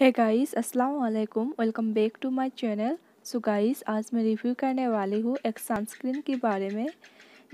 है गाइस अस्सलाम वालेकुम welcome back to my channel so guys आज मैं रिव्यू करने वाली हूँ एक सनस्क्रीन के बारे में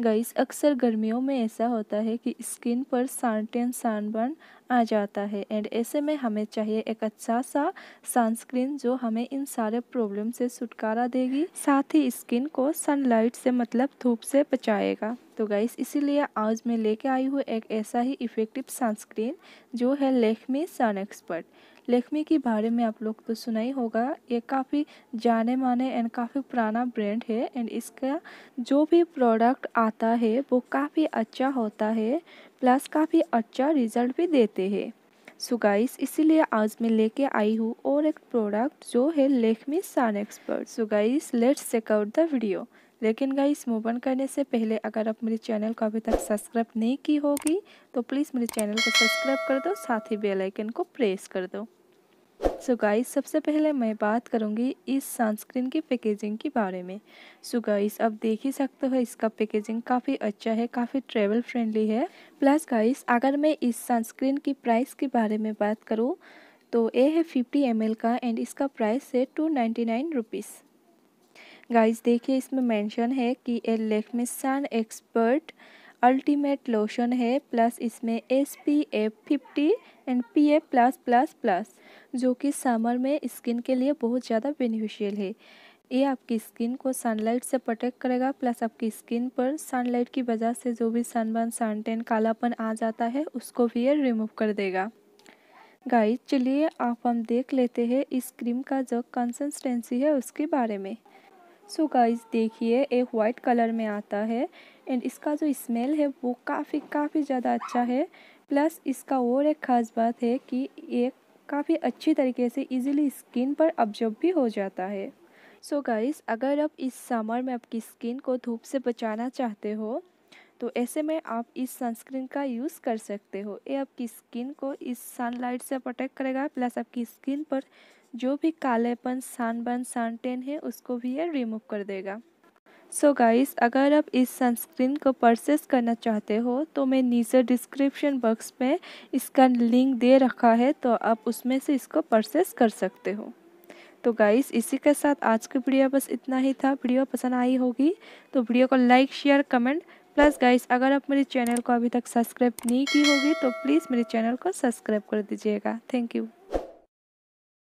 गाइस अक्सर गर्मियों में ऐसा होता है कि स्किन पर सानटेन सानबर्न आ जाता है एंड ऐसे में हमें चाहिए एक अच्छा सा सनस्क्रीन जो हमें इन सारे प्रॉब्लम से छुटकारा देगी साथ ही स्किन को सनलाइट से मतलब धूप से बचाएगा तो गाइस इसीलिए आज मैं लेके आई हूँ एक ऐसा ही इफ़ेक्टिव सनस्क्रीन जो है लेखमी सन एक्सपर्ट लेखमी के बारे में आप लोग तो सुना ही होगा ये काफ़ी जाने माने एंड काफ़ी पुराना ब्रांड है एंड इसका जो भी प्रोडक्ट आता है वो काफ़ी अच्छा होता है प्लस काफ़ी अच्छा रिजल्ट भी देते हैं सुगाइस इसीलिए आज मैं लेके आई हूँ और एक प्रोडक्ट जो है Lakme sun expert so guys let's check out the video लेकिन गाइस मूव ऑन करने से पहले अगर आप मेरे चैनल को अभी तक सब्सक्राइब नहीं की होगी तो प्लीज़ मेरे चैनल को सब्सक्राइब कर दो साथ ही बेल आइकन को प्रेस कर दो सो so गाइस सबसे पहले मैं बात करूंगी इस सनस्क्रीन की पैकेजिंग के बारे में सो so गाइस आप देख ही सकते हो इसका पैकेजिंग काफ़ी अच्छा है काफ़ी ट्रेवल फ्रेंडली है प्लस गाइस अगर मैं इस सनस्क्रीन की प्राइस के बारे में बात करूँ तो ये है फिफ्टी एम का एंड इसका प्राइस है two ninety nine rupees guys देखिए इसमें मेंशन है कि a sun expert ultimate lotion है प्लस इसमें S P F fifty and P F plus plus plus जो कि समर में स्किन के लिए बहुत ज़्यादा बेनिफिशियल है ये आपकी स्किन को सनलाइट से प्रोटेक्ट करेगा प्लस आपकी स्किन पर सनलाइट की वजह से जो भी सनबर्न सनटेन कालापन आ जाता है उसको भी ये रिमूव कर देगा गाइस चलिए आप हम देख लेते हैं इस क्रीम का जो कंसिस्टेंसी है उसके बारे में सो गाइस देखिए एक वाइट कलर में आता है एंड इसका जो स्मेल है वो काफ़ी काफ़ी ज़्यादा अच्छा है प्लस इसका और एक ख़ास बात है कि ये काफ़ी अच्छी तरीके से इजीली स्किन पर ऑब्जर्व भी हो जाता है सो so गाइस अगर आप इस समर में आपकी स्किन को धूप से बचाना चाहते हो तो ऐसे में आप इस सनस्क्रीन का यूज़ कर सकते हो ये आपकी स्किन को इस सनलाइट से प्रोटेक्ट करेगा प्लस आपकी स्किन पर जो भी कालेपन सनबर्न सनटेन है उसको भी ये रिमूव कर देगा सो so गाइस अगर आप इस सनस्क्रीन को परचेस करना चाहते हो तो मैं नीचे डिस्क्रिप्शन बॉक्स में इसका लिंक दे रखा है तो आप उसमें से इसको परचेस कर सकते हो तो गाइस इसी के साथ आज की वीडियो बस इतना ही था वीडियो पसंद आई होगी तो वीडियो को like share comment plus guys अगर आप मेरे चैनल को अभी तक सब्सक्राइब नहीं की होगी तो प्लीज़ मेरे चैनल को सब्सक्राइब कर दीजिएगा थैंक यू